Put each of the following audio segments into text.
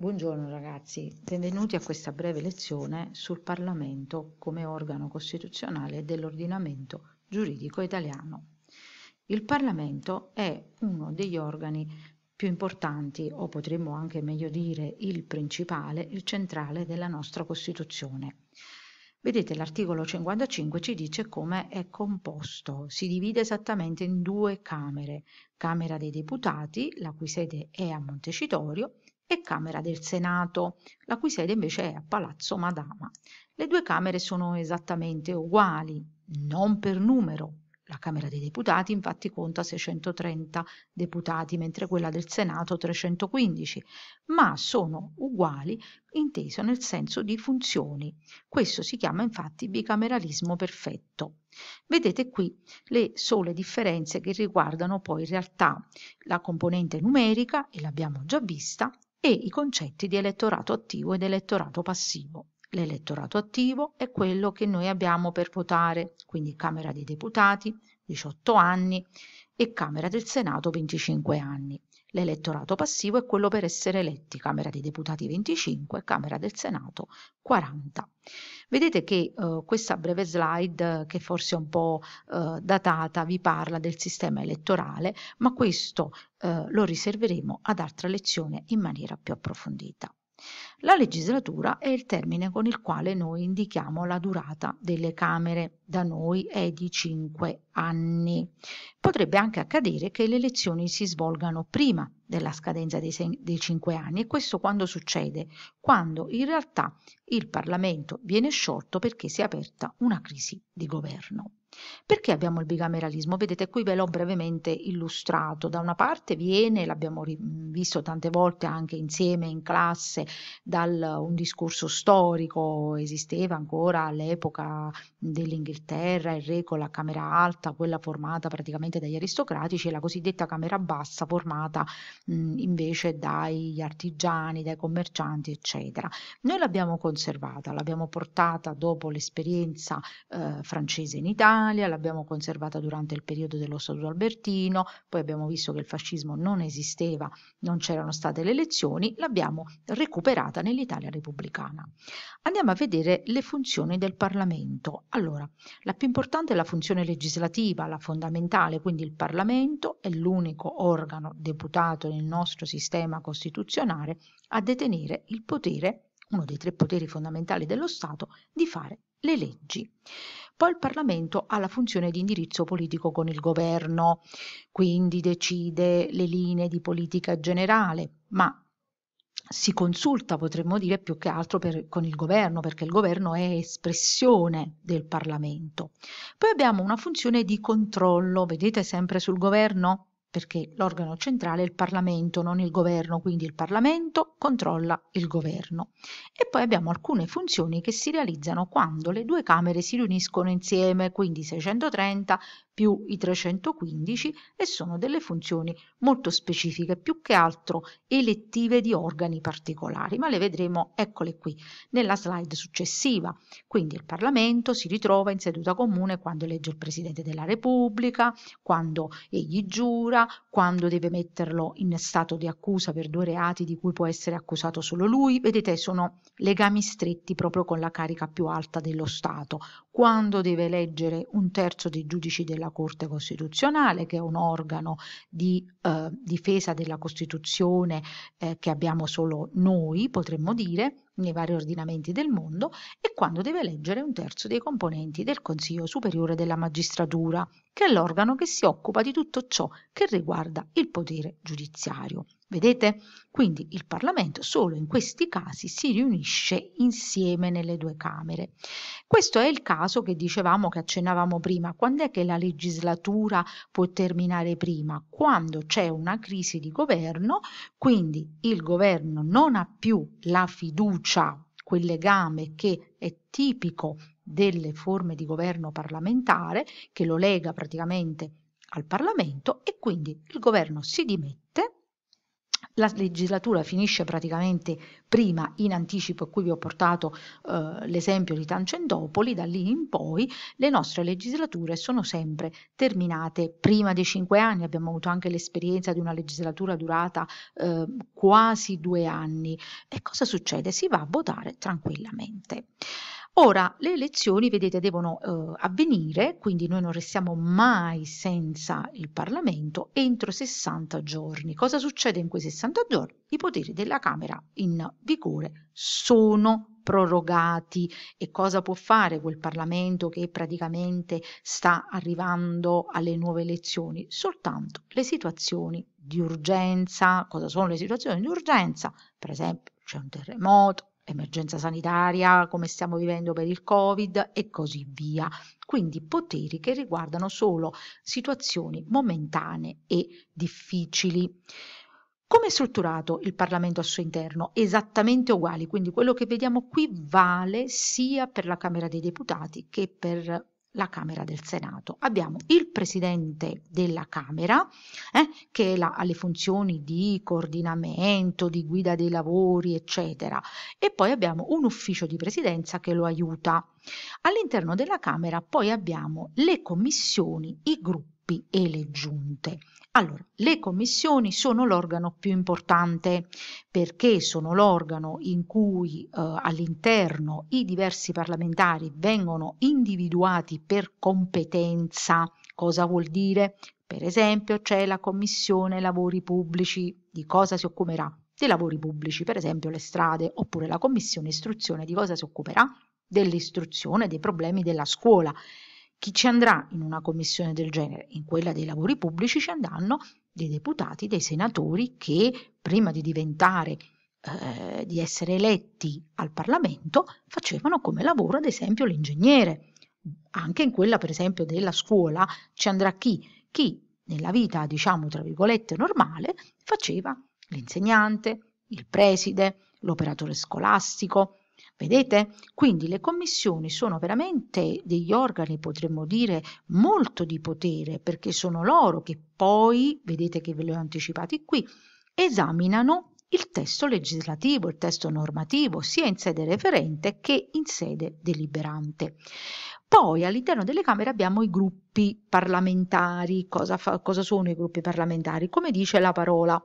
Buongiorno ragazzi, benvenuti a questa breve lezione sul Parlamento come organo costituzionale dell'ordinamento giuridico italiano. Il Parlamento è uno degli organi più importanti, o potremmo anche meglio dire il principale, il centrale della nostra Costituzione. Vedete, l'articolo 55 ci dice come è composto. Si divide esattamente in due camere, Camera dei Deputati, la cui sede è a Montecitorio, e Camera del Senato, la cui sede invece è a Palazzo Madama. Le due Camere sono esattamente uguali, non per numero. La Camera dei Deputati infatti conta 630 deputati, mentre quella del Senato 315, ma sono uguali inteso nel senso di funzioni. Questo si chiama infatti bicameralismo perfetto. Vedete qui le sole differenze che riguardano poi in realtà la componente numerica, e l'abbiamo già vista, e i concetti di elettorato attivo ed elettorato passivo. L'elettorato attivo è quello che noi abbiamo per votare, quindi Camera dei Deputati 18 anni e Camera del Senato 25 anni. L'elettorato passivo è quello per essere eletti, Camera dei Deputati 25, Camera del Senato 40. Vedete che eh, questa breve slide, che forse è un po' eh, datata, vi parla del sistema elettorale, ma questo eh, lo riserveremo ad altra lezione in maniera più approfondita. La legislatura è il termine con il quale noi indichiamo la durata delle Camere, da noi è di 5 anni. Potrebbe anche accadere che le elezioni si svolgano prima della scadenza dei, sei, dei cinque anni. E questo quando succede? Quando in realtà il Parlamento viene sciolto perché si è aperta una crisi di governo. Perché abbiamo il bicameralismo? Vedete, qui ve l'ho brevemente illustrato. Da una parte viene, l'abbiamo visto tante volte anche insieme in classe, da un discorso storico, esisteva ancora all'epoca dell'Inghilterra il re con la Camera Alta, quella formata praticamente dagli aristocratici, e la cosiddetta Camera Bassa formata mh, mm, invece dagli artigiani, dai commercianti, eccetera. Noi l'abbiamo conservata, l'abbiamo portata dopo l'esperienza eh, francese in Italia, l'abbiamo conservata durante il periodo dello Stato Albertino, poi abbiamo visto che il fascismo non esisteva, non c'erano state le elezioni, l'abbiamo recuperata nell'Italia repubblicana. Andiamo a vedere le funzioni del Parlamento. Allora, la più importante è la funzione legislativa, la fondamentale, quindi il Parlamento è l'unico organo deputato nel nostro sistema costituzionale a detenere il potere, uno dei tre poteri fondamentali dello Stato, di fare le leggi. Poi il Parlamento ha la funzione di indirizzo politico con il governo, quindi decide le linee di politica generale, ma si consulta, potremmo dire, più che altro per, con il governo, perché il governo è espressione del Parlamento. Poi abbiamo una funzione di controllo, vedete sempre sul governo? perché l'organo centrale è il Parlamento, non il governo, quindi il Parlamento controlla il governo. E poi abbiamo alcune funzioni che si realizzano quando le due Camere si riuniscono insieme, quindi 630 più i 315 e sono delle funzioni molto specifiche, più che altro elettive di organi particolari, ma le vedremo, eccole qui, nella slide successiva. Quindi il Parlamento si ritrova in seduta comune quando elegge il Presidente della Repubblica, quando egli giura, quando deve metterlo in stato di accusa per due reati di cui può essere accusato solo lui. Vedete, sono legami stretti proprio con la carica più alta dello Stato. Quando deve eleggere un terzo dei giudici della della Corte Costituzionale, che è un organo di eh, difesa della Costituzione eh, che abbiamo solo noi, potremmo dire, nei vari ordinamenti del mondo, e quando deve eleggere un terzo dei componenti del Consiglio Superiore della Magistratura, che è l'organo che si occupa di tutto ciò che riguarda il potere giudiziario. Vedete? Quindi il Parlamento solo in questi casi si riunisce insieme nelle due Camere. Questo è il caso che dicevamo, che accennavamo prima. Quando è che la legislatura può terminare prima? Quando c'è una crisi di governo, quindi il governo non ha più la fiducia, quel legame che è tipico delle forme di governo parlamentare, che lo lega praticamente al Parlamento e quindi il governo si dimette la legislatura finisce praticamente prima in anticipo, e qui vi ho portato eh, l'esempio di Tancendopoli, da lì in poi le nostre legislature sono sempre terminate prima dei cinque anni, abbiamo avuto anche l'esperienza di una legislatura durata eh, quasi due anni. E cosa succede? Si va a votare tranquillamente. Ora, le elezioni, vedete, devono eh, avvenire, quindi noi non restiamo mai senza il Parlamento entro 60 giorni. Cosa succede in quei 60 giorni? I poteri della Camera in vigore sono prorogati e cosa può fare quel Parlamento che praticamente sta arrivando alle nuove elezioni? Soltanto le situazioni di urgenza. Cosa sono le situazioni di urgenza? Per esempio c'è un terremoto, emergenza sanitaria, come stiamo vivendo per il Covid e così via. Quindi poteri che riguardano solo situazioni momentanee e difficili. Come è strutturato il Parlamento al suo interno? Esattamente uguali, quindi quello che vediamo qui vale sia per la Camera dei Deputati che per la Camera del Senato. Abbiamo il Presidente della Camera eh, che la, ha le funzioni di coordinamento, di guida dei lavori, eccetera, e poi abbiamo un ufficio di presidenza che lo aiuta. All'interno della Camera poi abbiamo le commissioni, i gruppi e le giunte. Allora, le commissioni sono l'organo più importante perché sono l'organo in cui eh, all'interno i diversi parlamentari vengono individuati per competenza. Cosa vuol dire? Per esempio c'è la commissione lavori pubblici, di cosa si occuperà? Dei lavori pubblici, per esempio le strade, oppure la commissione istruzione, di cosa si occuperà? Dell'istruzione, dei problemi della scuola chi ci andrà in una commissione del genere? In quella dei lavori pubblici ci andranno dei deputati, dei senatori che prima di diventare eh, di essere eletti al Parlamento facevano come lavoro ad esempio l'ingegnere. Anche in quella per esempio della scuola ci andrà chi? Chi nella vita diciamo tra virgolette normale faceva l'insegnante, il preside, l'operatore scolastico, Vedete? Quindi le commissioni sono veramente degli organi, potremmo dire, molto di potere, perché sono loro che poi, vedete che ve li ho anticipati qui, esaminano il testo legislativo, il testo normativo, sia in sede referente che in sede deliberante. Poi all'interno delle Camere abbiamo i gruppi parlamentari. Cosa, fa, cosa sono i gruppi parlamentari? Come dice la parola,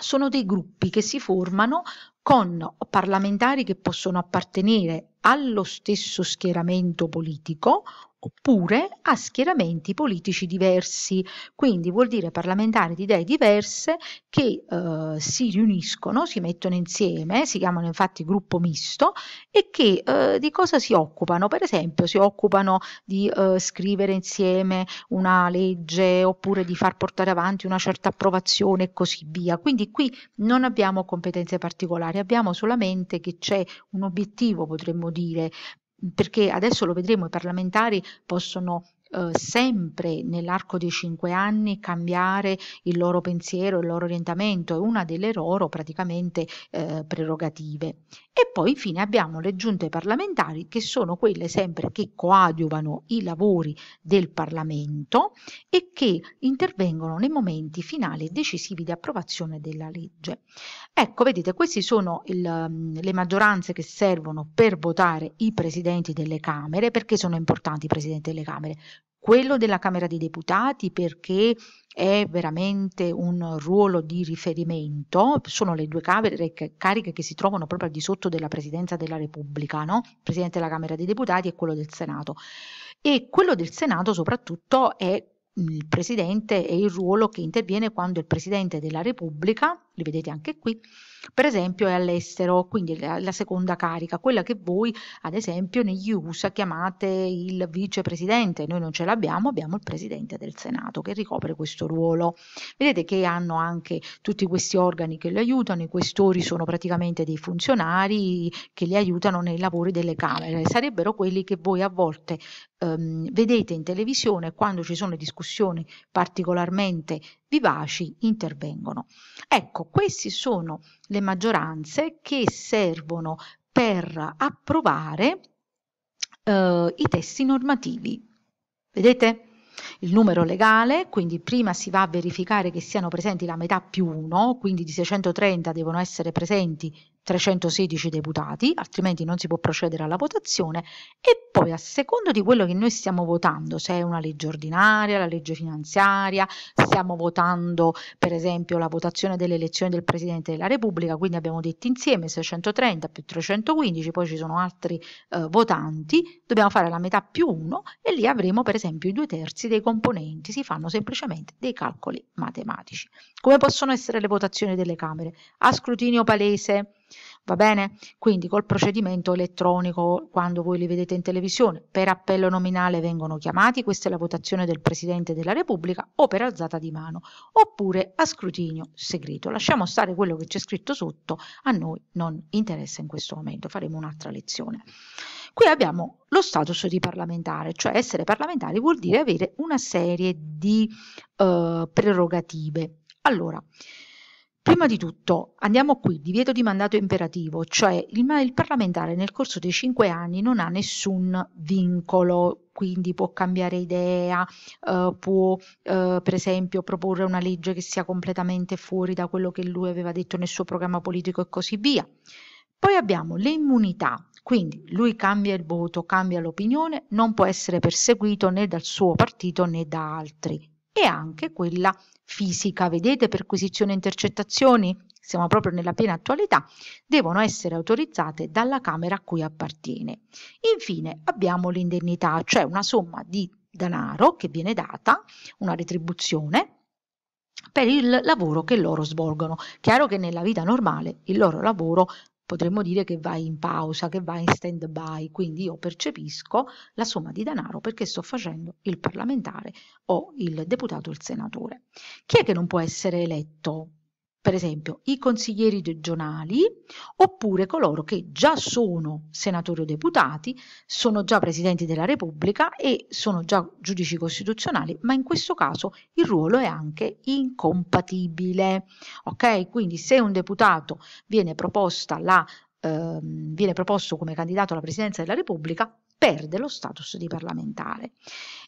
sono dei gruppi che si formano con parlamentari che possono appartenere allo stesso schieramento politico oppure a schieramenti politici diversi, quindi vuol dire parlamentari di idee diverse che eh, si riuniscono, si mettono insieme, si chiamano infatti gruppo misto e che eh, di cosa si occupano? Per esempio si occupano di eh, scrivere insieme una legge oppure di far portare avanti una certa approvazione e così via. Quindi qui non abbiamo competenze particolari, abbiamo solamente che c'è un obiettivo, potremmo dire, perché adesso lo vedremo, i parlamentari possono eh, sempre nell'arco dei cinque anni cambiare il loro pensiero, il loro orientamento, è una delle loro praticamente eh, prerogative. E poi infine abbiamo le giunte parlamentari che sono quelle sempre che coadiuvano i lavori del Parlamento e che intervengono nei momenti finali e decisivi di approvazione della legge. Ecco, vedete, queste sono il, mm, le maggioranze che servono per votare i presidenti delle Camere, perché sono importanti i presidenti delle Camere? quello della Camera dei Deputati perché è veramente un ruolo di riferimento, sono le due camere, cariche che si trovano proprio al di sotto della Presidenza della Repubblica, no? il Presidente della Camera dei Deputati e quello del Senato. E quello del Senato soprattutto è il Presidente e il ruolo che interviene quando il Presidente della Repubblica li vedete anche qui, per esempio è all'estero, quindi la, la seconda carica, quella che voi ad esempio negli USA chiamate il vicepresidente, noi non ce l'abbiamo, abbiamo il presidente del Senato che ricopre questo ruolo. Vedete che hanno anche tutti questi organi che lo aiutano, i questori sono praticamente dei funzionari che li aiutano nei lavori delle Camere, sarebbero quelli che voi a volte ehm, vedete in televisione quando ci sono discussioni particolarmente vivaci, intervengono. Ecco, queste sono le maggioranze che servono per approvare eh, i testi normativi. Vedete? il numero legale, quindi prima si va a verificare che siano presenti la metà più 1, quindi di 630 devono essere presenti 316 deputati, altrimenti non si può procedere alla votazione e poi a secondo di quello che noi stiamo votando, se è una legge ordinaria, la legge finanziaria, stiamo votando per esempio la votazione delle elezioni del Presidente della Repubblica, quindi abbiamo detto insieme 630 più 315, poi ci sono altri eh, votanti, dobbiamo fare la metà più uno e lì avremo per esempio i due terzi dei componenti, si fanno semplicemente dei calcoli matematici. Come possono essere le votazioni delle Camere? A scrutinio palese? Va bene? Quindi col procedimento elettronico, quando voi li vedete in televisione, per appello nominale vengono chiamati, questa è la votazione del Presidente della Repubblica, o per alzata di mano, oppure a scrutinio segreto. Lasciamo stare quello che c'è scritto sotto, a noi non interessa in questo momento, faremo un'altra lezione. Qui abbiamo lo status di parlamentare, cioè essere parlamentari vuol dire avere una serie di eh, prerogative. Allora, Prima di tutto andiamo qui, divieto di mandato imperativo, cioè il, il parlamentare nel corso dei cinque anni non ha nessun vincolo quindi può cambiare idea, eh, può eh, per esempio proporre una legge che sia completamente fuori da quello che lui aveva detto nel suo programma politico e così via. Poi abbiamo le immunità, quindi lui cambia il voto, cambia l'opinione, non può essere perseguito né dal suo partito né da altri e anche quella fisica, vedete, perquisizione e intercettazioni, siamo proprio nella piena attualità, devono essere autorizzate dalla Camera a cui appartiene. Infine abbiamo l'indennità, cioè una somma di denaro che viene data, una retribuzione per il lavoro che loro svolgono. Chiaro che nella vita normale il loro lavoro potremmo dire che vai in pausa, che vai in stand by, quindi io percepisco la somma di denaro perché sto facendo il parlamentare o il deputato o il senatore. Chi è che non può essere eletto? per esempio i consiglieri regionali oppure coloro che già sono senatori o deputati, sono già presidenti della Repubblica e sono già giudici costituzionali, ma in questo caso il ruolo è anche incompatibile. Ok? Quindi se un deputato viene proposta la ehm, viene proposto come candidato alla presidenza della Repubblica perde lo status di parlamentare.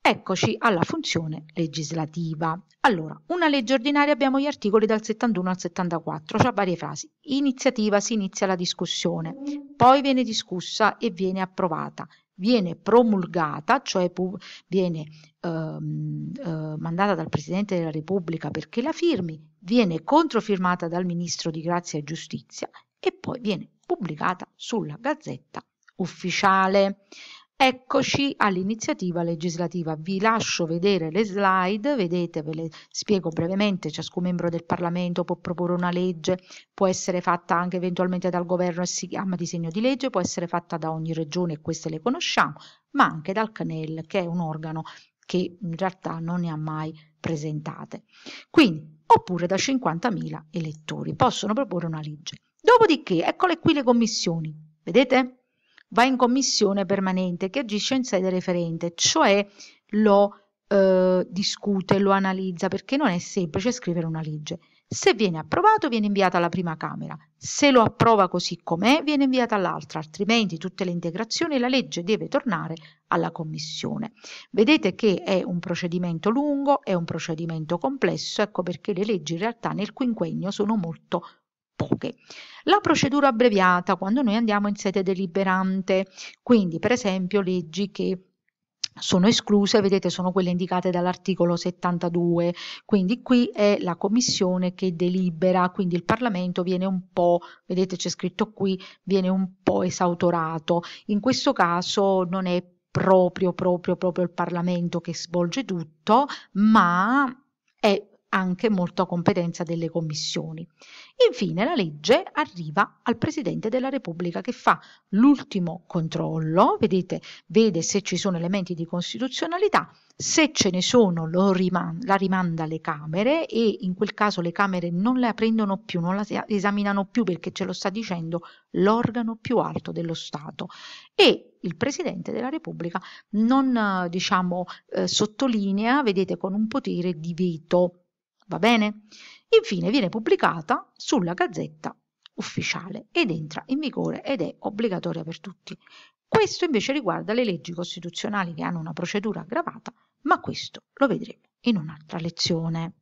Eccoci alla funzione legislativa. Allora, una legge ordinaria abbiamo gli articoli dal 71 al 74, cioè varie frasi. Iniziativa si inizia la discussione, poi viene discussa e viene approvata. Viene promulgata, cioè viene ehm, eh, mandata dal Presidente della Repubblica perché la firmi, viene controfirmata dal Ministro di Grazia e Giustizia e poi viene pubblicata sulla Gazzetta Ufficiale. Eccoci all'iniziativa legislativa. Vi lascio vedere le slide, vedete, ve le spiego brevemente, ciascun membro del Parlamento può proporre una legge, può essere fatta anche eventualmente dal governo e si chiama disegno di legge, può essere fatta da ogni regione e queste le conosciamo, ma anche dal CNEL che è un organo che in realtà non ne ha mai presentate. Quindi, oppure da 50.000 elettori possono proporre una legge. Dopodiché, eccole qui le commissioni. Vedete? Va in commissione permanente che agisce in sede referente, cioè lo eh, discute, lo analizza, perché non è semplice scrivere una legge. Se viene approvato viene inviata alla prima Camera, se lo approva così com'è viene inviata all'altra, altrimenti tutte le integrazioni e la legge deve tornare alla Commissione. Vedete che è un procedimento lungo, è un procedimento complesso, ecco perché le leggi in realtà nel quinquennio sono molto poche. La procedura abbreviata quando noi andiamo in sede deliberante, quindi per esempio leggi che sono escluse, vedete sono quelle indicate dall'articolo 72, quindi qui è la commissione che delibera, quindi il Parlamento viene un po', vedete c'è scritto qui, viene un po' esautorato, in questo caso non è proprio proprio proprio il Parlamento che svolge tutto, ma è anche molto a competenza delle commissioni. Infine la legge arriva al Presidente della Repubblica che fa l'ultimo controllo, vedete, vede se ci sono elementi di costituzionalità, se ce ne sono riman- la rimanda alle Camere e in quel caso le Camere non la prendono più, non la esaminano più perché ce lo sta dicendo l'organo più alto dello Stato e il Presidente della Repubblica non diciamo, eh, sottolinea, vedete, con un potere di veto Va bene? Infine viene pubblicata sulla Gazzetta Ufficiale ed entra in vigore ed è obbligatoria per tutti. Questo invece riguarda le leggi costituzionali che hanno una procedura aggravata, ma questo lo vedremo in un'altra lezione.